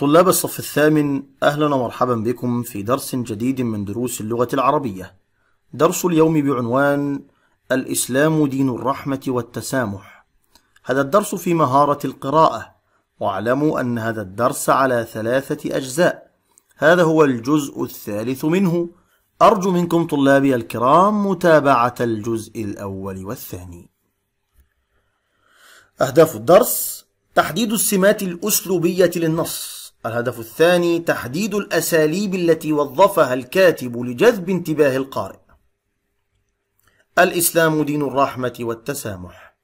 طلاب الصف الثامن أهلا ومرحبا بكم في درس جديد من دروس اللغة العربية درس اليوم بعنوان الإسلام دين الرحمة والتسامح هذا الدرس في مهارة القراءة واعلموا أن هذا الدرس على ثلاثة أجزاء هذا هو الجزء الثالث منه أرجو منكم طلابي الكرام متابعة الجزء الأول والثاني أهداف الدرس تحديد السمات الأسلوبية للنص الهدف الثاني تحديد الأساليب التي وظفها الكاتب لجذب انتباه القارئ الإسلام دين الرحمة والتسامح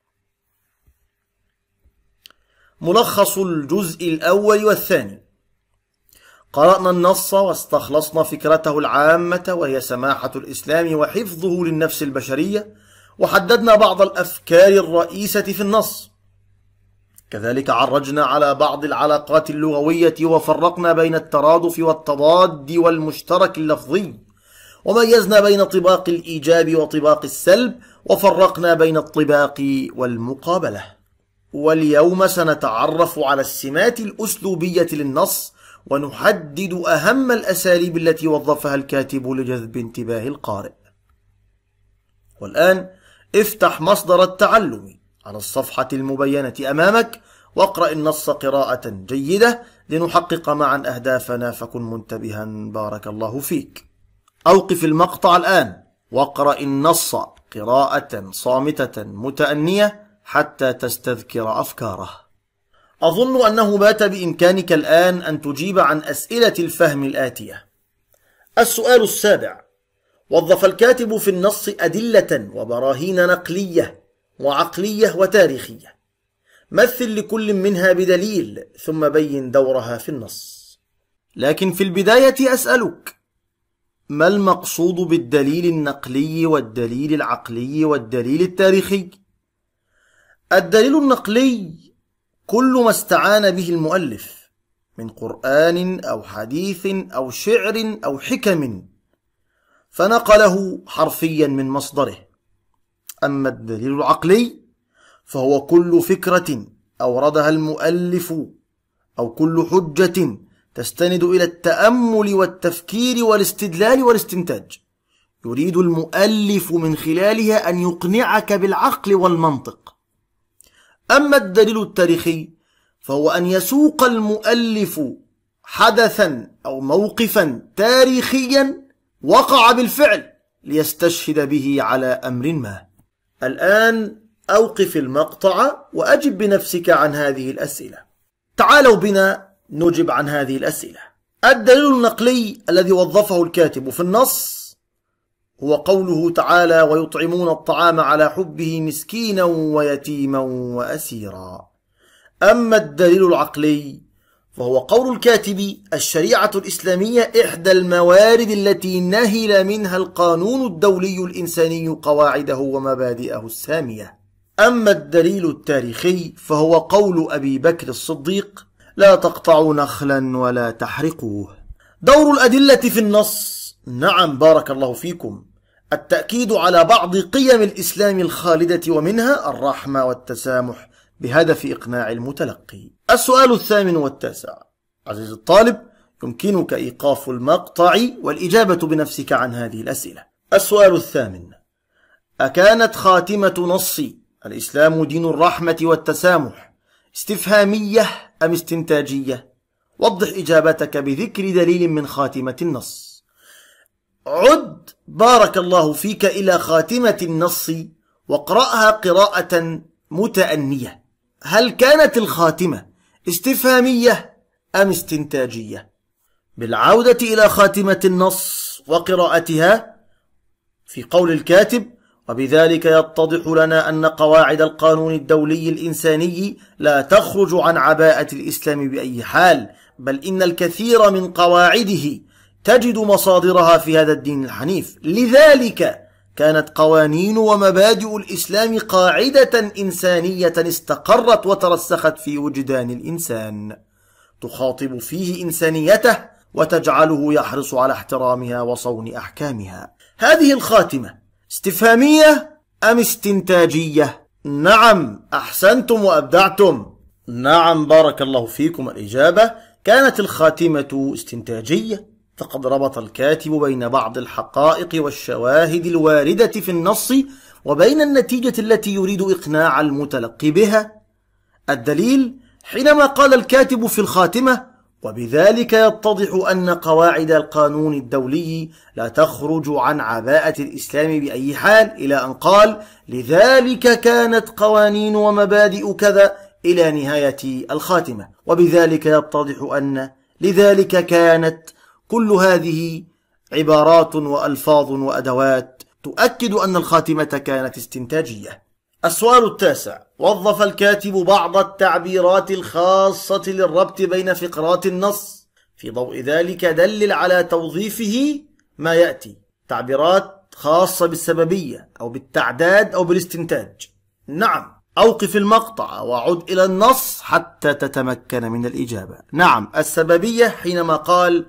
ملخص الجزء الأول والثاني قرأنا النص واستخلصنا فكرته العامة وهي سماحة الإسلام وحفظه للنفس البشرية وحددنا بعض الأفكار الرئيسة في النص كذلك عرجنا على بعض العلاقات اللغوية وفرقنا بين الترادف والتضاد والمشترك اللفظي وميزنا بين طباق الإيجاب وطباق السلب وفرقنا بين الطباق والمقابلة واليوم سنتعرف على السمات الأسلوبية للنص ونحدد أهم الأساليب التي وظفها الكاتب لجذب انتباه القارئ والآن افتح مصدر التعلم على الصفحة المبينة أمامك واقرأ النص قراءة جيدة لنحقق معا أهدافنا فكن منتبها بارك الله فيك أوقف المقطع الآن واقرأ النص قراءة صامتة متأنية حتى تستذكر أفكاره أظن أنه بات بإمكانك الآن أن تجيب عن أسئلة الفهم الآتية السؤال السابع وظف الكاتب في النص أدلة وبراهين نقلية وعقلية وتاريخية مثل لكل منها بدليل ثم بين دورها في النص لكن في البداية أسألك ما المقصود بالدليل النقلي والدليل العقلي والدليل التاريخي؟ الدليل النقلي كل ما استعان به المؤلف من قرآن أو حديث أو شعر أو حكم فنقله حرفيا من مصدره أما الدليل العقلي فهو كل فكرة أوردها المؤلف أو كل حجة تستند إلى التأمل والتفكير والاستدلال والاستنتاج يريد المؤلف من خلالها أن يقنعك بالعقل والمنطق أما الدليل التاريخي فهو أن يسوق المؤلف حدثا أو موقفا تاريخيا وقع بالفعل ليستشهد به على أمر ما الآن أوقف المقطع وأجب بنفسك عن هذه الأسئلة. تعالوا بنا نجب عن هذه الأسئلة. الدليل النقلي الذي وظفه الكاتب في النص هو قوله تعالى: ويطعمون الطعام على حبه مسكينا ويتيما وأسيرا. أما الدليل العقلي وهو قول الكاتب الشريعة الإسلامية إحدى الموارد التي نهل منها القانون الدولي الإنساني قواعده ومبادئه السامية أما الدليل التاريخي فهو قول أبي بكر الصديق لا تقطعوا نخلا ولا تحرقوه دور الأدلة في النص نعم بارك الله فيكم التأكيد على بعض قيم الإسلام الخالدة ومنها الرحمة والتسامح بهدف إقناع المتلقي السؤال الثامن والتاسع عزيزي الطالب يمكنك إيقاف المقطع والإجابة بنفسك عن هذه الأسئلة السؤال الثامن أكانت خاتمة نصي الإسلام دين الرحمة والتسامح استفهامية أم استنتاجية؟ وضح إجابتك بذكر دليل من خاتمة النص عد بارك الله فيك إلى خاتمة النص واقرأها قراءة متأنية هل كانت الخاتمة استفهامية أم استنتاجية بالعودة إلى خاتمة النص وقراءتها في قول الكاتب وبذلك يتضح لنا أن قواعد القانون الدولي الإنساني لا تخرج عن عباءة الإسلام بأي حال بل إن الكثير من قواعده تجد مصادرها في هذا الدين الحنيف لذلك كانت قوانين ومبادئ الاسلام قاعده انسانيه استقرت وترسخت في وجدان الانسان تخاطب فيه انسانيته وتجعله يحرص على احترامها وصون احكامها هذه الخاتمه استفهاميه ام استنتاجيه نعم احسنتم وابدعتم نعم بارك الله فيكم الاجابه كانت الخاتمه استنتاجيه فقد ربط الكاتب بين بعض الحقائق والشواهد الواردة في النص وبين النتيجة التي يريد إقناع المتلقي بها الدليل حينما قال الكاتب في الخاتمة وبذلك يتضح أن قواعد القانون الدولي لا تخرج عن عباءة الإسلام بأي حال إلى أن قال لذلك كانت قوانين ومبادئ كذا إلى نهاية الخاتمة وبذلك يتضح أن لذلك كانت كل هذه عبارات والفاظ وادوات تؤكد ان الخاتمه كانت استنتاجيه السؤال التاسع وظف الكاتب بعض التعبيرات الخاصه للربط بين فقرات النص في ضوء ذلك دلل على توظيفه ما ياتي تعبيرات خاصه بالسببيه او بالتعداد او بالاستنتاج نعم أوقف المقطع وعد إلى النص حتى تتمكن من الإجابة. نعم السببية حينما قال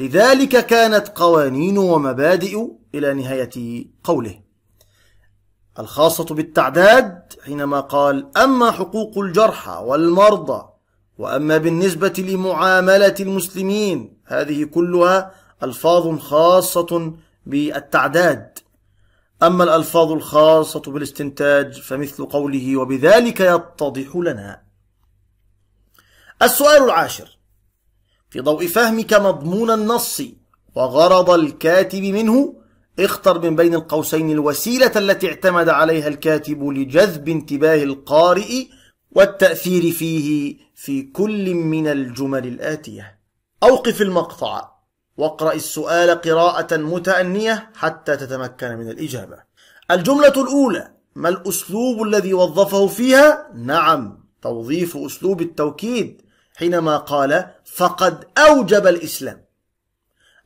لذلك كانت قوانين ومبادئ إلى نهاية قوله الخاصة بالتعداد حينما قال أما حقوق الجرحى والمرضى وأما بالنسبة لمعاملة المسلمين هذه كلها ألفاظ خاصة بالتعداد أما الألفاظ الخاصة بالاستنتاج فمثل قوله وبذلك يتضح لنا السؤال العاشر في ضوء فهمك مضمون النص وغرض الكاتب منه اختر من بين القوسين الوسيلة التي اعتمد عليها الكاتب لجذب انتباه القارئ والتأثير فيه في كل من الجمل الآتية أوقف المقطع واقرأ السؤال قراءة متأنية حتى تتمكن من الإجابة الجملة الأولى ما الأسلوب الذي وظفه فيها؟ نعم توظيف أسلوب التوكيد حينما قال فقد أوجب الإسلام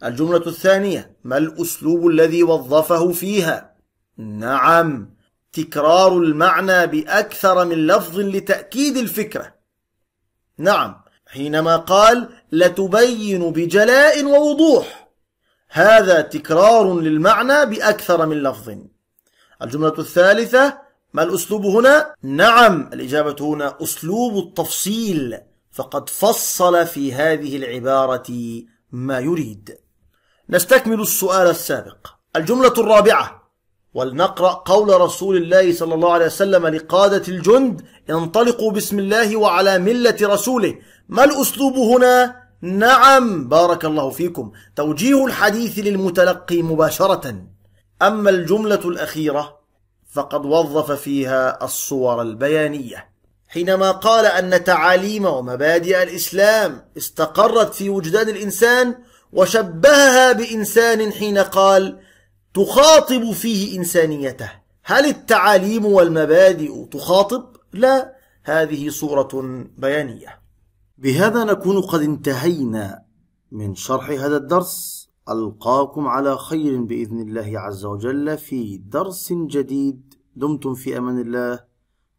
الجملة الثانية ما الأسلوب الذي وظفه فيها؟ نعم تكرار المعنى بأكثر من لفظ لتأكيد الفكرة نعم حينما قال لتبين بجلاء ووضوح هذا تكرار للمعنى بأكثر من لفظ الجملة الثالثة ما الأسلوب هنا؟ نعم الإجابة هنا أسلوب التفصيل فقد فصل في هذه العبارة ما يريد نستكمل السؤال السابق الجملة الرابعة ولنقرأ قول رسول الله صلى الله عليه وسلم لقادة الجند انطلقوا بسم الله وعلى ملة رسوله ما الأسلوب هنا؟ نعم بارك الله فيكم توجيه الحديث للمتلقي مباشرة أما الجملة الأخيرة فقد وظف فيها الصور البيانيه حينما قال أن تعاليم ومبادئ الإسلام استقرت في وجدان الإنسان وشبهها بإنسان حين قال تخاطب فيه إنسانيته هل التعاليم والمبادئ تخاطب؟ لا هذه صورة بيانية بهذا نكون قد انتهينا من شرح هذا الدرس ألقاكم على خير بإذن الله عز وجل في درس جديد دمتم في أمان الله